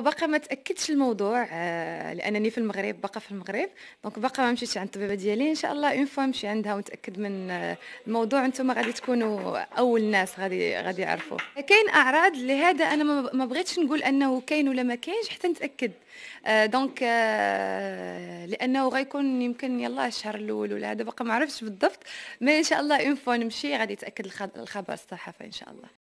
باقا ما تاكدش الموضوع آه لانني في المغرب باقا في المغرب دونك باقا ما مشيتش عند الطبيبه ديالي ان شاء الله اون فوا نمشي عندها ونتاكد من آه الموضوع انتم غادي تكونوا اول ناس غادي غادي يعرفوه كاين اعراض لهذا انا ما بغيتش نقول انه كاين ولا ما كاينش حتى نتاكد آه دونك آه، لانه غيكون يمكن يلا الشهر الاول ولا هذا باقا ما عرفتش بالضبط مي ان شاء الله اون فوا نمشي غادي تاكد الخبر الصحفي ان شاء الله